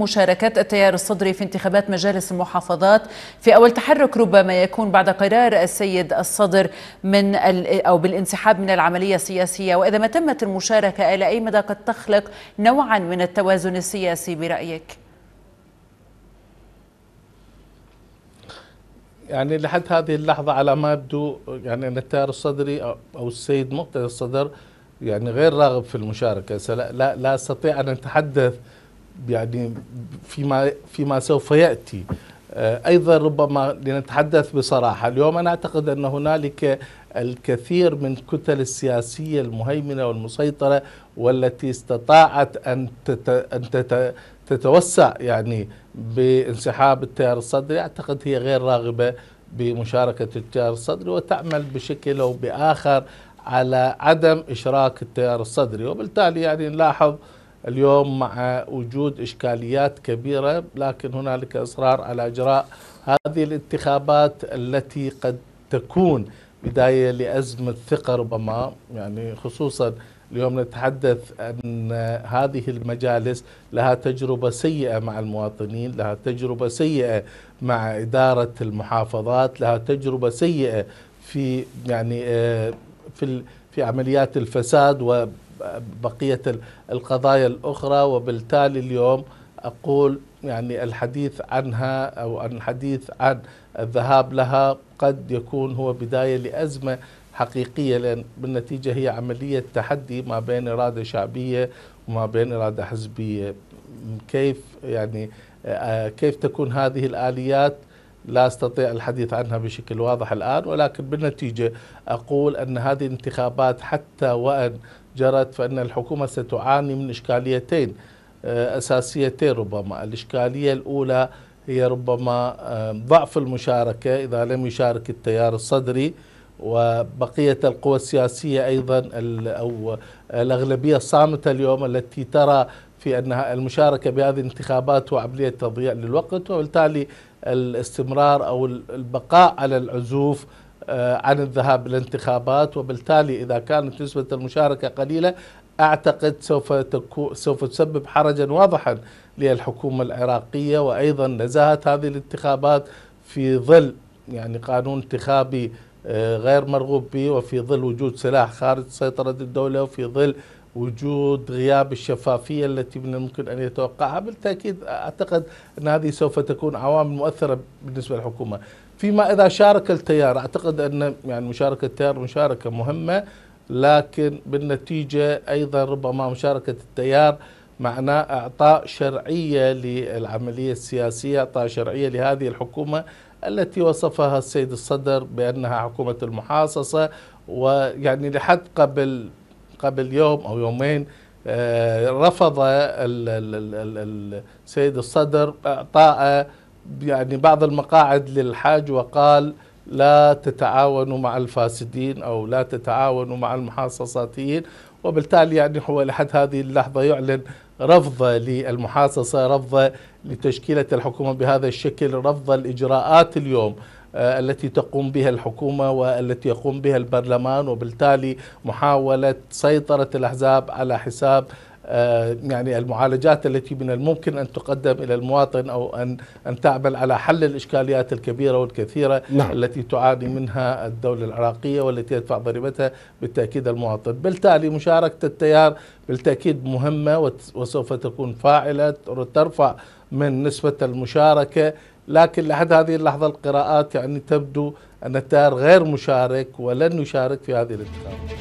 مشاركات التيار الصدري في انتخابات مجالس المحافظات في أول تحرك ربما يكون بعد قرار السيد الصدر من أو بالانسحاب من العملية السياسية وإذا ما تمت المشاركة إلى أي مدى قد تخلق نوعا من التوازن السياسي برأيك؟ يعني لحد هذه اللحظة على ما يبدو يعني أن التيار الصدري أو السيد مقتدى الصدر يعني غير راغب في المشاركة لا, لا, لا أستطيع أن أتحدث يعني فيما فيما سوف ياتي آه، ايضا ربما لنتحدث بصراحه اليوم انا اعتقد ان هنالك الكثير من الكتل السياسيه المهيمنه والمسيطره والتي استطاعت ان ان تتوسع يعني بانسحاب التيار الصدري اعتقد هي غير راغبه بمشاركه التيار الصدري وتعمل بشكل او باخر على عدم اشراك التيار الصدري وبالتالي يعني نلاحظ اليوم مع وجود إشكاليات كبيرة لكن هنالك إصرار على إجراء هذه الانتخابات التي قد تكون بداية لأزمة ثقة ربما يعني خصوصا اليوم نتحدث أن هذه المجالس لها تجربة سيئة مع المواطنين لها تجربة سيئة مع إدارة المحافظات لها تجربة سيئة في يعني آه، في في عمليات الفساد و بقية القضايا الأخرى وبالتالي اليوم أقول يعني الحديث عنها أو الحديث عن الذهاب لها قد يكون هو بداية لأزمة حقيقية لأن بالنتيجة هي عملية تحدي ما بين إرادة شعبية وما بين إرادة حزبية كيف يعني آه، كيف تكون هذه الآليات لا استطيع الحديث عنها بشكل واضح الان ولكن بالنتيجه اقول ان هذه الانتخابات حتى وان جرت فان الحكومه ستعاني من اشكاليتين آه، اساسيتين ربما، الاشكاليه الاولى هي ربما آه، ضعف المشاركه اذا لم يشارك التيار الصدري وبقيه القوى السياسيه ايضا او الاغلبيه الصامته اليوم التي ترى في أن المشاركة بهذه الانتخابات هو عملية تضييع للوقت وبالتالي الاستمرار أو البقاء على العزوف آه، عن الذهاب للانتخابات وبالتالي إذا كانت نسبة المشاركة قليلة أعتقد سوف, تكو سوف تسبب حرجا واضحا للحكومة العراقية وأيضا نزاهة هذه الانتخابات في ظل يعني قانون انتخابي آه، غير مرغوب به وفي ظل وجود سلاح خارج سيطرة الدولة وفي ظل وجود غياب الشفافيه التي من الممكن ان يتوقعها بالتاكيد اعتقد ان هذه سوف تكون عوامل مؤثره بالنسبه للحكومه فيما اذا شارك التيار اعتقد ان يعني مشاركه التيار مشاركه مهمه لكن بالنتيجه ايضا ربما مشاركه التيار معناه اعطاء شرعيه للعمليه السياسيه اعطاء شرعيه لهذه الحكومه التي وصفها السيد الصدر بانها حكومه المحاصصه ويعني لحد قبل قبل يوم أو يومين آه، رفض السيد الصدر إعطاء يعني بعض المقاعد للحاج وقال لا تتعاونوا مع الفاسدين أو لا تتعاونوا مع المحاصصاتيين وبالتالي يعني هو لحد هذه اللحظة يعلن رفضه للمحاصصة رفضه لتشكيلة الحكومة بهذا الشكل رفض الإجراءات اليوم آه، التي تقوم بها الحكومة والتي يقوم بها البرلمان وبالتالي محاولة سيطرة الأحزاب على حساب آه، يعني المعالجات التي من الممكن ان تقدم الى المواطن او ان ان تعمل على حل الاشكاليات الكبيره والكثيره نعم. التي تعاني منها الدوله العراقيه والتي يدفع ضريبتها بالتاكيد المواطن، بالتالي مشاركه التيار بالتاكيد مهمه وسوف تكون فاعله ترفع من نسبه المشاركه لكن لحد هذه اللحظة القراءات يعني تبدو أن التيار غير مشارك ولن يشارك في هذه الانتخابات